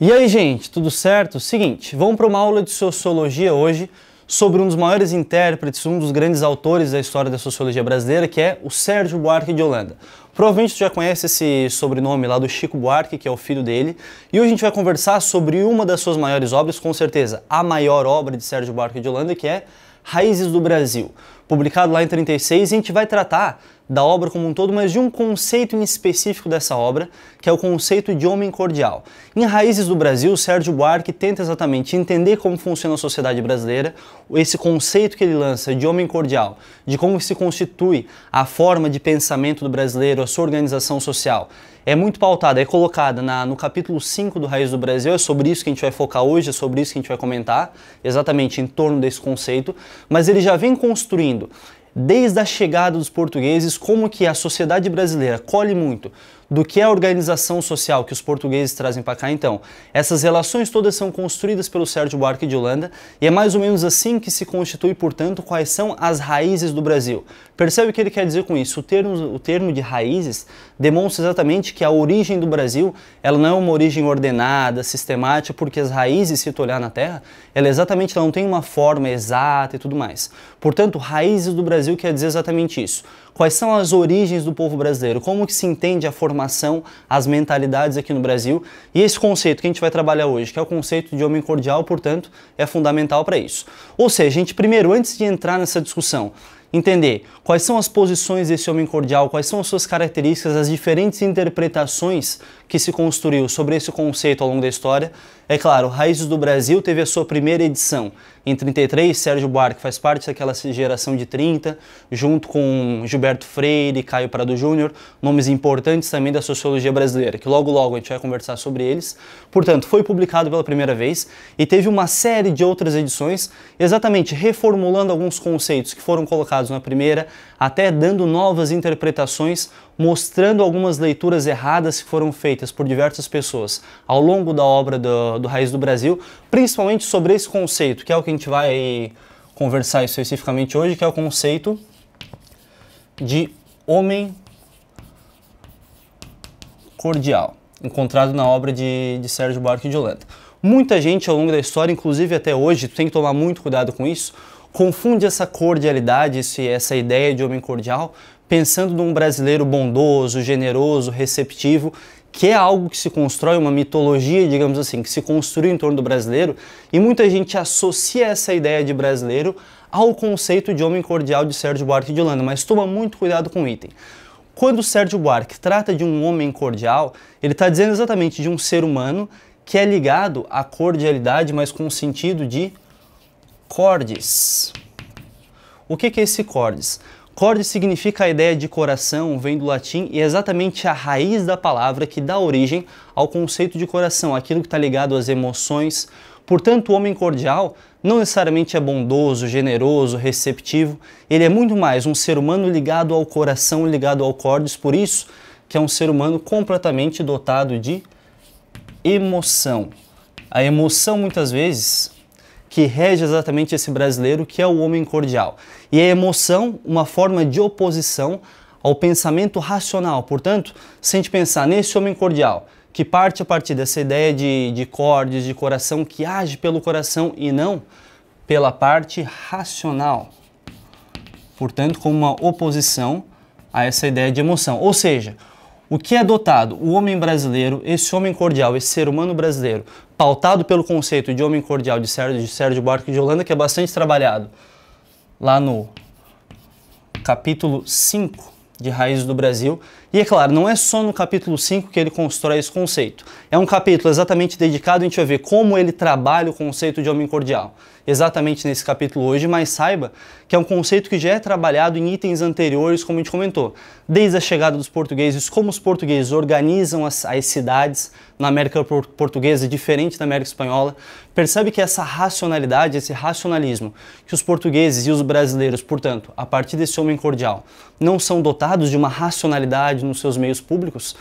E aí, gente, tudo certo? Seguinte, vamos para uma aula de sociologia hoje sobre um dos maiores intérpretes, um dos grandes autores da história da sociologia brasileira, que é o Sérgio Buarque de Holanda. Provavelmente você já conhece esse sobrenome lá do Chico Buarque, que é o filho dele, e hoje a gente vai conversar sobre uma das suas maiores obras, com certeza a maior obra de Sérgio Buarque de Holanda, que é Raízes do Brasil, publicado lá em 36, e a gente vai tratar da obra como um todo, mas de um conceito em específico dessa obra, que é o conceito de homem cordial. Em Raízes do Brasil, Sérgio Buarque tenta exatamente entender como funciona a sociedade brasileira, esse conceito que ele lança de homem cordial, de como se constitui a forma de pensamento do brasileiro, a sua organização social. É muito pautada, é colocada na, no capítulo 5 do Raiz do Brasil, é sobre isso que a gente vai focar hoje, é sobre isso que a gente vai comentar, exatamente em torno desse conceito, mas ele já vem construindo desde a chegada dos portugueses, como que a sociedade brasileira colhe muito do que é a organização social que os portugueses trazem para cá. Então, essas relações todas são construídas pelo Sérgio Buarque de Holanda e é mais ou menos assim que se constitui, portanto, quais são as raízes do Brasil. Percebe o que ele quer dizer com isso? O termo, o termo de raízes demonstra exatamente que a origem do Brasil ela não é uma origem ordenada, sistemática, porque as raízes, se tu olhar na Terra, ela é exatamente ela não tem uma forma exata e tudo mais. Portanto, raízes do Brasil quer dizer exatamente isso. Quais são as origens do povo brasileiro? Como que se entende a formação, as mentalidades aqui no Brasil? E esse conceito que a gente vai trabalhar hoje, que é o conceito de homem cordial, portanto, é fundamental para isso. Ou seja, a gente primeiro, antes de entrar nessa discussão, entender quais são as posições desse homem cordial, quais são as suas características, as diferentes interpretações que se construiu sobre esse conceito ao longo da história, é claro, Raízes do Brasil teve a sua primeira edição em 33, Sérgio Buarque faz parte daquela geração de 30, junto com Gilberto Freire, Caio Prado Júnior, nomes importantes também da sociologia brasileira, que logo logo a gente vai conversar sobre eles. Portanto, foi publicado pela primeira vez e teve uma série de outras edições, exatamente reformulando alguns conceitos que foram colocados na primeira, até dando novas interpretações mostrando algumas leituras erradas que foram feitas por diversas pessoas ao longo da obra do, do Raiz do Brasil, principalmente sobre esse conceito, que é o que a gente vai conversar especificamente hoje, que é o conceito de homem cordial, encontrado na obra de, de Sérgio Buarque de Holanda. Muita gente ao longo da história, inclusive até hoje, tem que tomar muito cuidado com isso, confunde essa cordialidade, esse, essa ideia de homem cordial, pensando num brasileiro bondoso, generoso, receptivo, que é algo que se constrói, uma mitologia, digamos assim, que se construiu em torno do brasileiro, e muita gente associa essa ideia de brasileiro ao conceito de homem cordial de Sérgio Buarque de Holanda, mas toma muito cuidado com o item. Quando Sérgio Buarque trata de um homem cordial, ele está dizendo exatamente de um ser humano que é ligado à cordialidade, mas com o sentido de cordes. O que, que é esse cordes? Corde significa a ideia de coração, vem do latim e é exatamente a raiz da palavra que dá origem ao conceito de coração, aquilo que está ligado às emoções. Portanto, o homem cordial não necessariamente é bondoso, generoso, receptivo, ele é muito mais um ser humano ligado ao coração, ligado ao cordes, por isso que é um ser humano completamente dotado de emoção. A emoção, muitas vezes, que rege exatamente esse brasileiro, que é o homem cordial. E a emoção, uma forma de oposição ao pensamento racional. Portanto, se a gente pensar nesse homem cordial, que parte a partir dessa ideia de, de cordes, de coração, que age pelo coração e não pela parte racional. Portanto, como uma oposição a essa ideia de emoção. Ou seja, o que é dotado? O homem brasileiro, esse homem cordial, esse ser humano brasileiro, pautado pelo conceito de homem cordial de Sérgio, de Sérgio Buarque de Holanda, que é bastante trabalhado lá no capítulo 5 de Raízes do Brasil. E é claro, não é só no capítulo 5 que ele constrói esse conceito. É um capítulo exatamente dedicado a gente vai ver como ele trabalha o conceito de homem cordial exatamente nesse capítulo hoje, mas saiba que é um conceito que já é trabalhado em itens anteriores, como a gente comentou, desde a chegada dos portugueses, como os portugueses organizam as, as cidades na América Portuguesa, diferente da América Espanhola. Percebe que essa racionalidade, esse racionalismo que os portugueses e os brasileiros, portanto, a partir desse homem cordial, não são dotados de uma racionalidade nos seus meios públicos,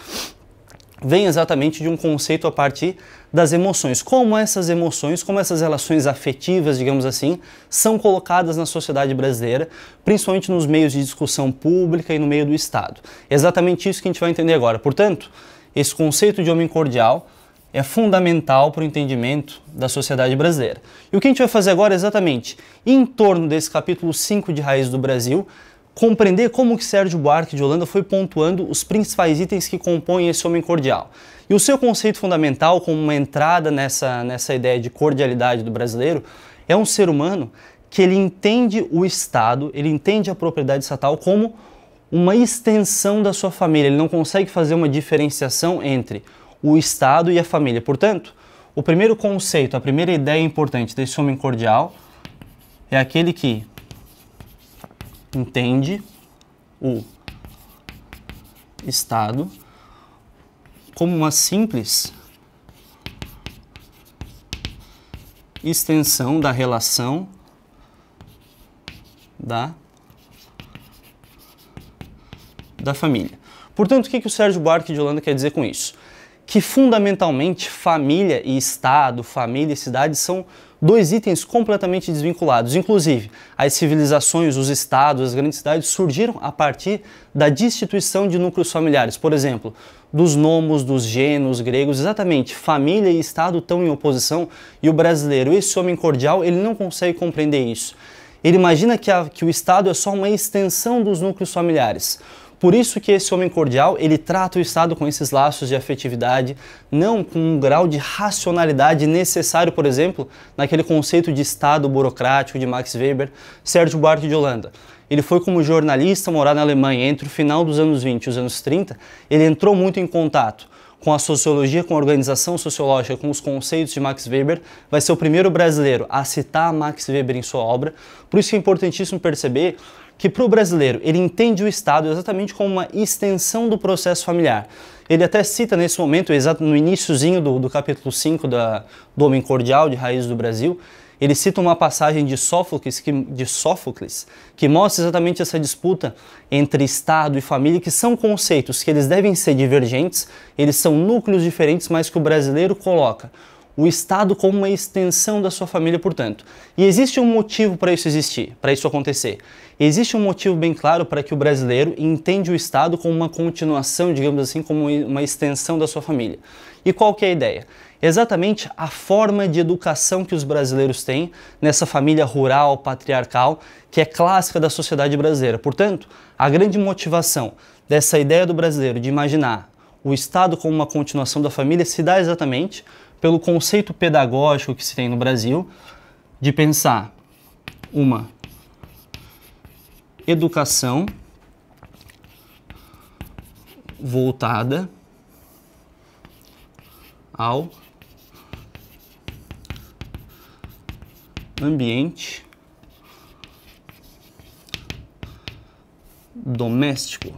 vem exatamente de um conceito a partir das emoções. Como essas emoções, como essas relações afetivas, digamos assim, são colocadas na sociedade brasileira, principalmente nos meios de discussão pública e no meio do Estado. É exatamente isso que a gente vai entender agora. Portanto, esse conceito de homem cordial é fundamental para o entendimento da sociedade brasileira. E o que a gente vai fazer agora é exatamente em torno desse capítulo 5 de Raiz do Brasil, compreender como que Sérgio Buarque de Holanda foi pontuando os principais itens que compõem esse homem cordial. E o seu conceito fundamental, como uma entrada nessa, nessa ideia de cordialidade do brasileiro, é um ser humano que ele entende o Estado, ele entende a propriedade estatal como uma extensão da sua família. Ele não consegue fazer uma diferenciação entre o Estado e a família. Portanto, o primeiro conceito, a primeira ideia importante desse homem cordial é aquele que entende o estado como uma simples extensão da relação da, da família. Portanto, o que, que o Sérgio Buarque de Holanda quer dizer com isso? Que fundamentalmente família e Estado, família e cidade são dois itens completamente desvinculados. Inclusive, as civilizações, os estados, as grandes cidades surgiram a partir da destituição de núcleos familiares. Por exemplo, dos nomos, dos gênios gregos, exatamente, família e estado estão em oposição e o brasileiro, esse homem cordial, ele não consegue compreender isso. Ele imagina que, a, que o estado é só uma extensão dos núcleos familiares. Por isso que esse homem cordial, ele trata o Estado com esses laços de afetividade, não com um grau de racionalidade necessário, por exemplo, naquele conceito de Estado burocrático de Max Weber, Sérgio Buarque de Holanda. Ele foi como jornalista morar na Alemanha entre o final dos anos 20 e os anos 30, ele entrou muito em contato com a sociologia, com a organização sociológica, com os conceitos de Max Weber, vai ser o primeiro brasileiro a citar Max Weber em sua obra. Por isso é importantíssimo perceber que para o brasileiro ele entende o Estado exatamente como uma extensão do processo familiar. Ele até cita nesse momento, exato no iníciozinho do, do capítulo 5 da, do Homem Cordial, de Raízes do Brasil, ele cita uma passagem de Sófocles, que, de Sófocles, que mostra exatamente essa disputa entre Estado e família, que são conceitos que eles devem ser divergentes, eles são núcleos diferentes, mas que o brasileiro coloca o Estado como uma extensão da sua família, portanto. E existe um motivo para isso existir, para isso acontecer. Existe um motivo bem claro para que o brasileiro entende o Estado como uma continuação, digamos assim, como uma extensão da sua família. E qual que é a ideia? Exatamente a forma de educação que os brasileiros têm nessa família rural, patriarcal, que é clássica da sociedade brasileira. Portanto, a grande motivação dessa ideia do brasileiro de imaginar o Estado como uma continuação da família se dá exatamente pelo conceito pedagógico que se tem no Brasil de pensar uma educação voltada ao ambiente doméstico.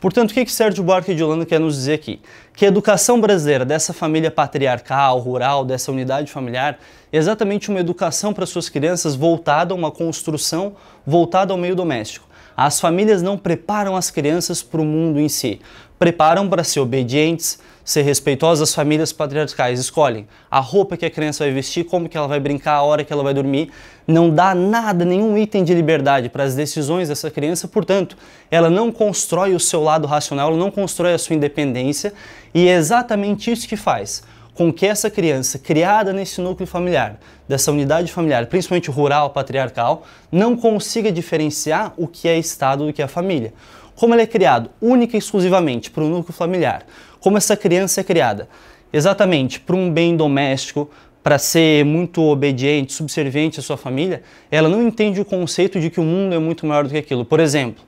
Portanto, o que Sérgio Buarque de Holanda quer nos dizer aqui? que a educação brasileira dessa família patriarcal, rural, dessa unidade familiar, é exatamente uma educação para suas crianças voltada a uma construção voltada ao meio doméstico. As famílias não preparam as crianças para o mundo em si, preparam para ser obedientes, ser respeitosa, as famílias patriarcais escolhem a roupa que a criança vai vestir, como que ela vai brincar, a hora que ela vai dormir. Não dá nada, nenhum item de liberdade para as decisões dessa criança, portanto, ela não constrói o seu lado racional, ela não constrói a sua independência, e é exatamente isso que faz com que essa criança, criada nesse núcleo familiar, dessa unidade familiar, principalmente rural, patriarcal, não consiga diferenciar o que é Estado do que é família. Como ela é criado única e exclusivamente para o núcleo familiar, como essa criança é criada. Exatamente, para um bem doméstico, para ser muito obediente, subserviente à sua família, ela não entende o conceito de que o mundo é muito maior do que aquilo. Por exemplo,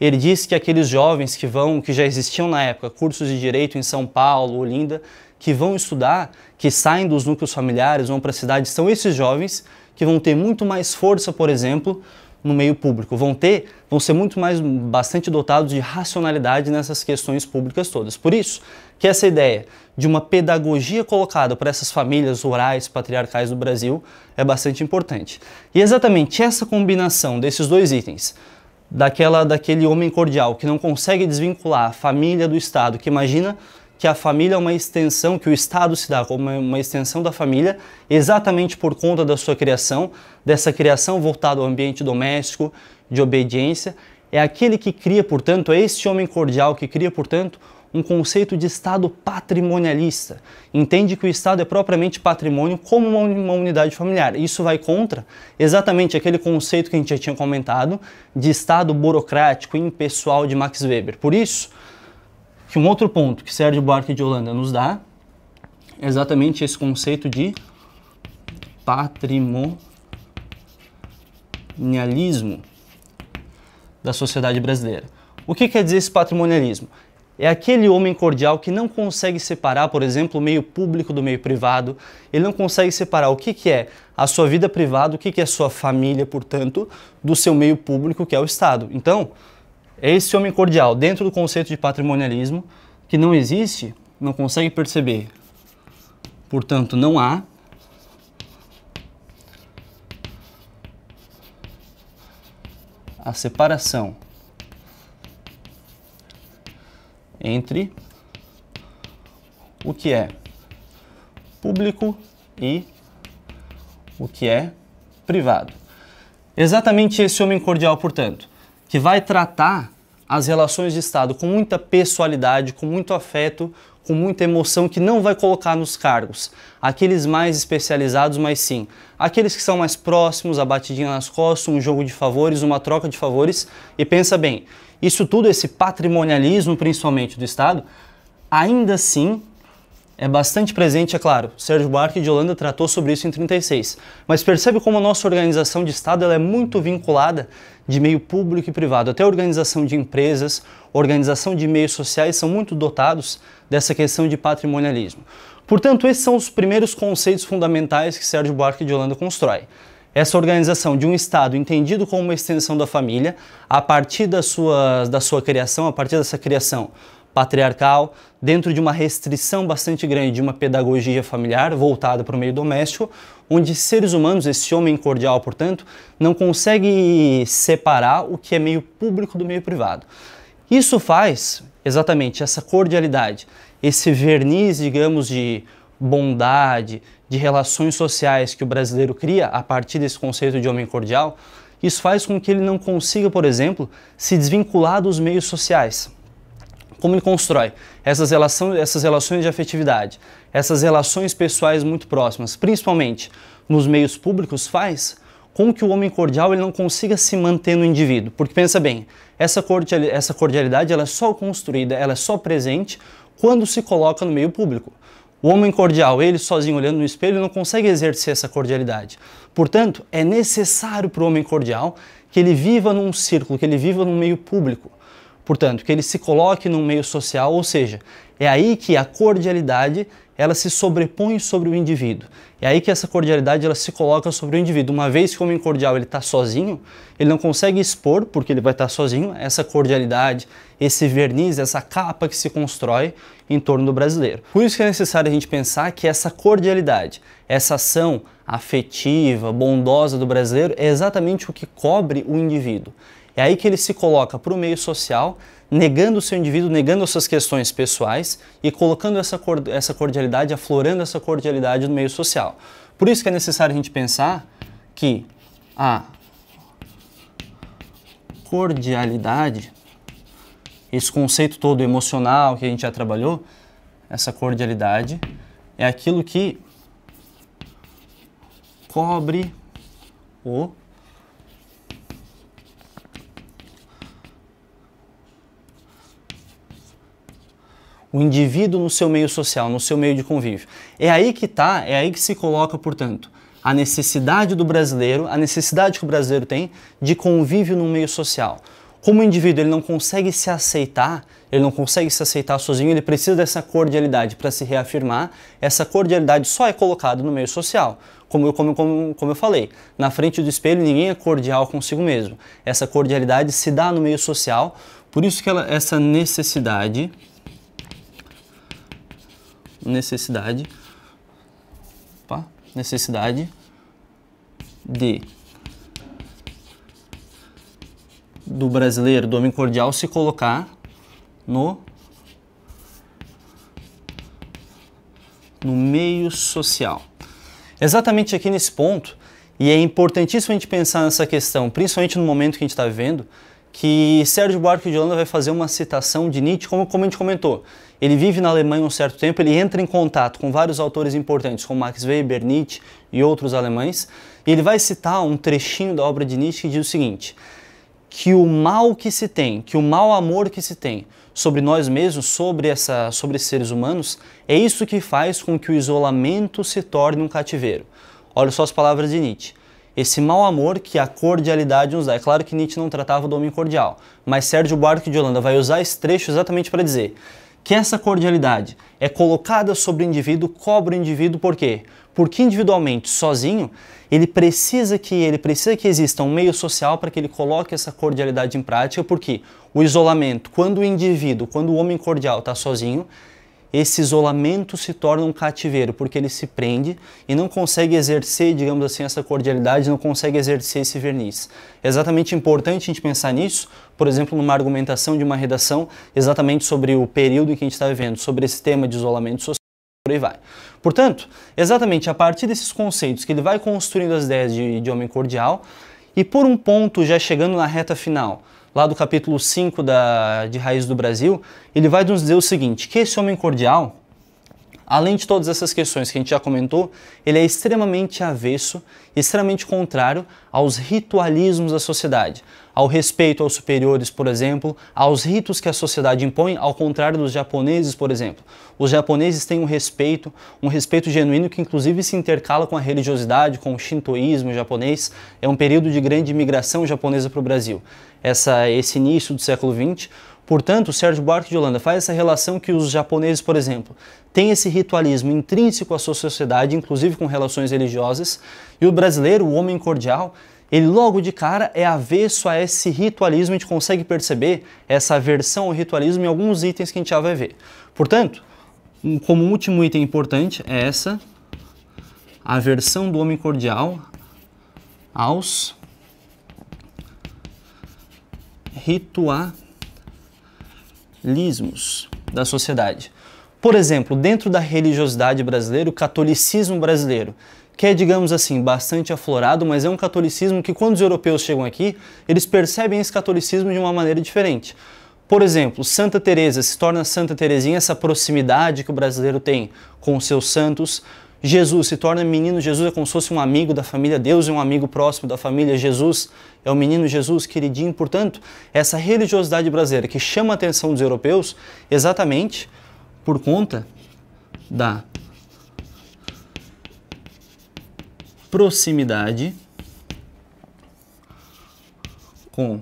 ele diz que aqueles jovens que vão, que já existiam na época, cursos de direito em São Paulo, Olinda, que vão estudar, que saem dos núcleos familiares, vão para a cidade, são esses jovens que vão ter muito mais força, por exemplo, no meio público, vão ter, vão ser muito mais, bastante dotados de racionalidade nessas questões públicas todas. Por isso que essa ideia de uma pedagogia colocada para essas famílias rurais, patriarcais do Brasil é bastante importante. E é exatamente essa combinação desses dois itens, daquela daquele homem cordial que não consegue desvincular a família do Estado, que imagina que a família é uma extensão, que o Estado se dá como uma, extensão da família, exatamente por conta da sua criação, dessa criação voltada ao ambiente doméstico, de obediência. É aquele que cria, portanto, é este homem cordial que cria, portanto, um conceito de Estado patrimonialista. Entende que o Estado é propriamente patrimônio como uma unidade familiar. Isso vai contra exatamente aquele conceito que a gente já tinha comentado de Estado burocrático, impessoal de Max Weber. Por isso, que um outro ponto que Sérgio Buarque de Holanda nos dá é exatamente esse conceito de patrimonialismo da sociedade brasileira. O que quer dizer esse patrimonialismo? É aquele homem cordial que não consegue separar, por exemplo, o meio público do meio privado. Ele não consegue separar o que, que é a sua vida privada, o que, que é a sua família, portanto, do seu meio público, que é o Estado. Então, é esse homem cordial, dentro do conceito de patrimonialismo, que não existe, não consegue perceber. Portanto, não há. A separação entre o que é público e o que é privado. Exatamente esse homem cordial, portanto, que vai tratar as relações de Estado com muita pessoalidade, com muito afeto, com muita emoção, que não vai colocar nos cargos aqueles mais especializados, mas sim aqueles que são mais próximos, a batidinha nas costas, um jogo de favores, uma troca de favores. E pensa bem, isso tudo, esse patrimonialismo principalmente do Estado, ainda assim é bastante presente, é claro. Sérgio Buarque de Holanda tratou sobre isso em 36. Mas percebe como a nossa organização de Estado ela é muito vinculada de meio público e privado. Até a organização de empresas, organização de meios sociais são muito dotados dessa questão de patrimonialismo. Portanto, esses são os primeiros conceitos fundamentais que Sérgio Buarque de Holanda constrói. Essa organização de um Estado entendido como uma extensão da família, a partir da sua, da sua criação, a partir dessa criação, patriarcal, dentro de uma restrição bastante grande de uma pedagogia familiar voltada para o meio doméstico, onde seres humanos, esse homem cordial, portanto, não consegue separar o que é meio público do meio privado. Isso faz exatamente essa cordialidade, esse verniz, digamos, de bondade, de relações sociais que o brasileiro cria a partir desse conceito de homem cordial, isso faz com que ele não consiga, por exemplo, se desvincular dos meios sociais como ele constrói essas, relação, essas relações de afetividade, essas relações pessoais muito próximas, principalmente nos meios públicos, faz com que o homem cordial ele não consiga se manter no indivíduo. Porque pensa bem, essa cordialidade, essa cordialidade ela é só construída, ela é só presente quando se coloca no meio público. O homem cordial, ele sozinho olhando no espelho, não consegue exercer essa cordialidade. Portanto, é necessário para o homem cordial que ele viva num círculo, que ele viva num meio público. Portanto, que ele se coloque num meio social, ou seja, é aí que a cordialidade ela se sobrepõe sobre o indivíduo. É aí que essa cordialidade ela se coloca sobre o indivíduo. Uma vez que o homem cordial ele está sozinho, ele não consegue expor, porque ele vai estar tá sozinho, essa cordialidade, esse verniz, essa capa que se constrói em torno do brasileiro. Por isso que é necessário a gente pensar que essa cordialidade, essa ação afetiva, bondosa do brasileiro é exatamente o que cobre o indivíduo é aí que ele se coloca para o meio social, negando o seu indivíduo, negando as suas questões pessoais e colocando essa, essa cordialidade, aflorando essa cordialidade no meio social. Por isso que é necessário a gente pensar que a cordialidade, esse conceito todo emocional que a gente já trabalhou, essa cordialidade é aquilo que cobre o o indivíduo no seu meio social, no seu meio de convívio. É aí que está, é aí que se coloca, portanto, a necessidade do brasileiro, a necessidade que o brasileiro tem de convívio no meio social. Como o indivíduo ele não consegue se aceitar, ele não consegue se aceitar sozinho, ele precisa dessa cordialidade para se reafirmar. Essa cordialidade só é colocada no meio social. Como eu, como, como, como eu falei, na frente do espelho ninguém é cordial consigo mesmo. Essa cordialidade se dá no meio social, por isso que ela, essa necessidade necessidade, opa, necessidade de do brasileiro, do homem cordial, se colocar no no meio social. Exatamente aqui nesse ponto, e é importantíssimo a gente pensar nessa questão, principalmente no momento que a gente está vivendo, que Sérgio Buarque de Holanda vai fazer uma citação de Nietzsche, como, como a gente comentou. Ele vive na Alemanha um certo tempo, ele entra em contato com vários autores importantes, como Max Weber, Nietzsche e outros alemães, e ele vai citar um trechinho da obra de Nietzsche que diz o seguinte: que o mal que se tem, que o mau amor que se tem sobre nós mesmos, sobre essa, sobre seres humanos, é isso que faz com que o isolamento se torne um cativeiro. Olha só as palavras de Nietzsche esse mau amor que a cordialidade nos dá. É claro que Nietzsche não tratava do homem cordial, mas Sérgio Buarque de Holanda vai usar esse trecho exatamente para dizer que essa cordialidade é colocada sobre o indivíduo, cobra o indivíduo por quê? Porque individualmente, sozinho, ele precisa que ele precisa que exista um meio social para que ele coloque essa cordialidade em prática, porque o isolamento, quando o indivíduo, quando o homem cordial está sozinho, esse isolamento se torna um cativeiro, porque ele se prende e não consegue exercer, digamos assim, essa cordialidade, não consegue exercer esse verniz. É exatamente importante a gente pensar nisso, por exemplo, numa argumentação de uma redação, exatamente sobre o período em que a gente está vivendo, sobre esse tema de isolamento social por aí vai. Portanto, exatamente a partir desses conceitos que ele vai construindo as ideias de, de homem cordial e por um ponto já chegando na reta final, lá do capítulo 5 da, de Raiz do Brasil, ele vai nos dizer o seguinte, que esse homem cordial, além de todas essas questões que a gente já comentou, ele é extremamente avesso, extremamente contrário aos ritualismos da sociedade, ao respeito aos superiores, por exemplo, aos ritos que a sociedade impõe, ao contrário dos japoneses, por exemplo. Os japoneses têm um respeito, um respeito genuíno que inclusive se intercala com a religiosidade, com o shintoísmo japonês. É um período de grande imigração japonesa para o Brasil. Essa, esse início do século XX, Portanto, Sérgio Buarque de Holanda faz essa relação que os japoneses, por exemplo, têm esse ritualismo intrínseco à sua sociedade, inclusive com relações religiosas, e o brasileiro, o homem cordial, ele logo de cara é avesso a esse ritualismo, a gente consegue perceber essa aversão ao ritualismo em alguns itens que a gente já vai ver. Portanto, como último item importante é essa aversão do homem cordial aos ritualismos da sociedade. Por exemplo, dentro da religiosidade brasileira, o catolicismo brasileiro que é, digamos assim, bastante aflorado, mas é um catolicismo que, quando os europeus chegam aqui, eles percebem esse catolicismo de uma maneira diferente. Por exemplo, Santa Teresa se torna Santa Teresinha essa proximidade que o brasileiro tem com os seus santos. Jesus se torna menino Jesus é como se fosse um amigo da família, Deus é um amigo próximo da família, Jesus é o menino Jesus queridinho. Portanto, essa religiosidade brasileira que chama a atenção dos europeus exatamente por conta da proximidade com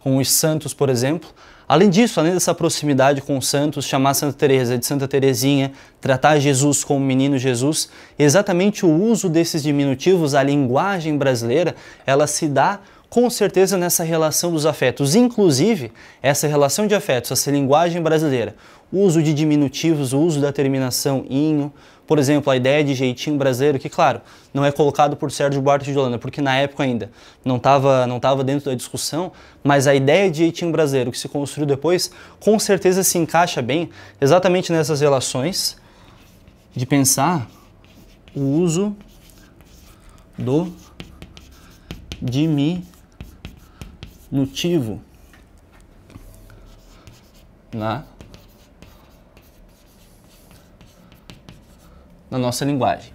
com os santos, por exemplo. Além disso, além dessa proximidade com os santos, chamar Santa Teresa de Santa Teresinha, tratar Jesus como menino Jesus, exatamente o uso desses diminutivos, a linguagem brasileira, ela se dá com certeza nessa relação dos afetos. Inclusive, essa relação de afetos, essa linguagem brasileira, o uso de diminutivos, o uso da terminação inho, por exemplo, a ideia de jeitinho brasileiro, que claro, não é colocado por Sérgio Buarque de Holanda, porque na época ainda não estava não tava dentro da discussão, mas a ideia de jeitinho brasileiro que se construiu depois, com certeza se encaixa bem exatamente nessas relações de pensar o uso do diminutivo na na nossa linguagem.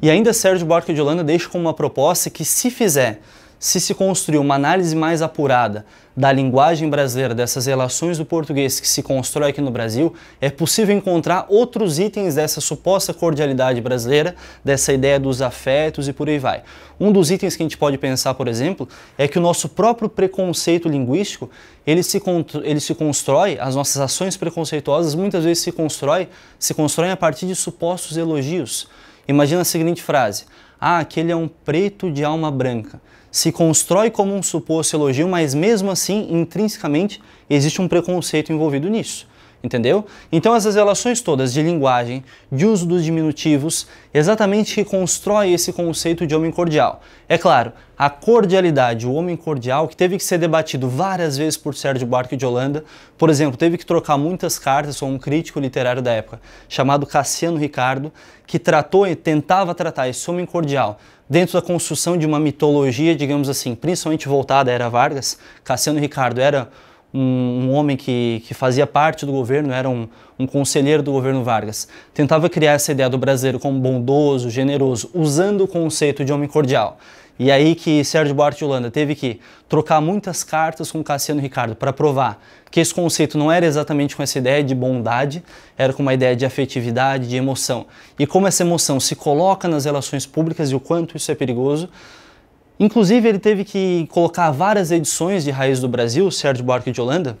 E ainda Sérgio Buarque de Holanda deixa com uma proposta que, se fizer se se construir uma análise mais apurada da linguagem brasileira, dessas relações do português que se constrói aqui no Brasil, é possível encontrar outros itens dessa suposta cordialidade brasileira, dessa ideia dos afetos e por aí vai. Um dos itens que a gente pode pensar, por exemplo, é que o nosso próprio preconceito linguístico, ele se, ele se constrói, as nossas ações preconceituosas muitas vezes se constrói, se constroem a partir de supostos elogios. Imagina a seguinte frase: "Ah, aquele é um preto de alma branca" se constrói como um suposto elogio, mas mesmo assim, intrinsecamente, existe um preconceito envolvido nisso entendeu? Então essas relações todas de linguagem, de uso dos diminutivos, exatamente que constrói esse conceito de homem cordial. É claro, a cordialidade, o homem cordial, que teve que ser debatido várias vezes por Sérgio Buarque de Holanda, por exemplo, teve que trocar muitas cartas com um crítico literário da época, chamado Cassiano Ricardo, que tratou e tentava tratar esse homem cordial dentro da construção de uma mitologia, digamos assim, principalmente voltada à Era Vargas. Cassiano Ricardo era um, um homem que, que fazia parte do governo, era um, um conselheiro do governo Vargas, tentava criar essa ideia do brasileiro como bondoso, generoso, usando o conceito de homem cordial. E aí que Sérgio Buarque de Holanda teve que trocar muitas cartas com Cassiano Ricardo para provar que esse conceito não era exatamente com essa ideia de bondade, era com uma ideia de afetividade, de emoção. E como essa emoção se coloca nas relações públicas e o quanto isso é perigoso, Inclusive, ele teve que colocar várias edições de Raiz do Brasil, Sérgio Buarque de Holanda,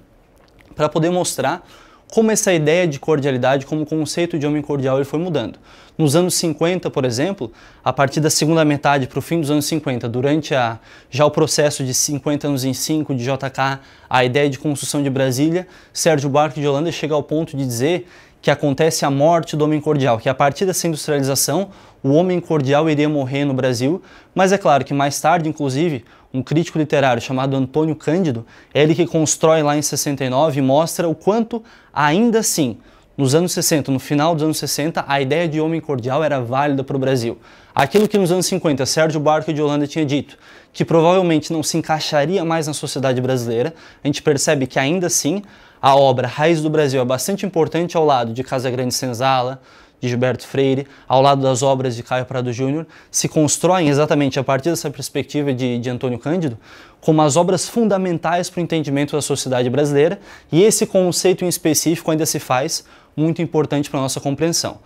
para poder mostrar como essa ideia de cordialidade, como conceito de homem cordial, ele foi mudando. Nos anos 50, por exemplo, a partir da segunda metade para o fim dos anos 50, durante a, já o processo de 50 anos em 5 de JK, a ideia de construção de Brasília, Sérgio Buarque de Holanda chega ao ponto de dizer que acontece a morte do homem cordial, que a partir dessa industrialização, o homem cordial iria morrer no Brasil, mas é claro que mais tarde, inclusive, um crítico literário chamado Antônio Cândido, é ele que constrói lá em 69 e mostra o quanto, ainda assim, nos anos 60, no final dos anos 60, a ideia de homem cordial era válida para o Brasil. Aquilo que nos anos 50 Sérgio Barco de Holanda tinha dito, que provavelmente não se encaixaria mais na sociedade brasileira, a gente percebe que ainda assim a obra Raiz do Brasil é bastante importante ao lado de Casa Grande Senzala, de Gilberto Freire, ao lado das obras de Caio Prado Júnior, se constroem exatamente a partir dessa perspectiva de, de Antônio Cândido como as obras fundamentais para o entendimento da sociedade brasileira, e esse conceito em específico ainda se faz muito importante para a nossa compreensão.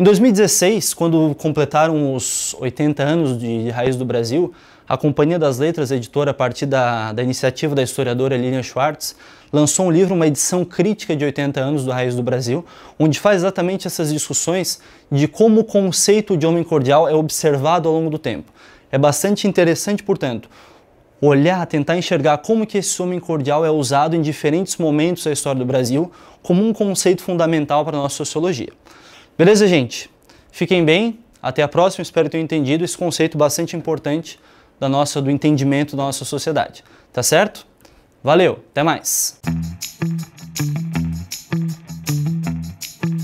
Em 2016, quando completaram os 80 anos de Raiz do Brasil, a Companhia das Letras, editora a partir da, da iniciativa da historiadora Lilian Schwartz, lançou um livro, uma edição crítica de 80 anos do Raiz do Brasil, onde faz exatamente essas discussões de como o conceito de homem cordial é observado ao longo do tempo. É bastante interessante, portanto, olhar, tentar enxergar como que esse homem cordial é usado em diferentes momentos da história do Brasil como um conceito fundamental para a nossa sociologia. Beleza, gente? Fiquem bem, até a próxima, espero ter entendido esse conceito bastante importante da nossa, do entendimento da nossa sociedade, tá certo? Valeu, até mais!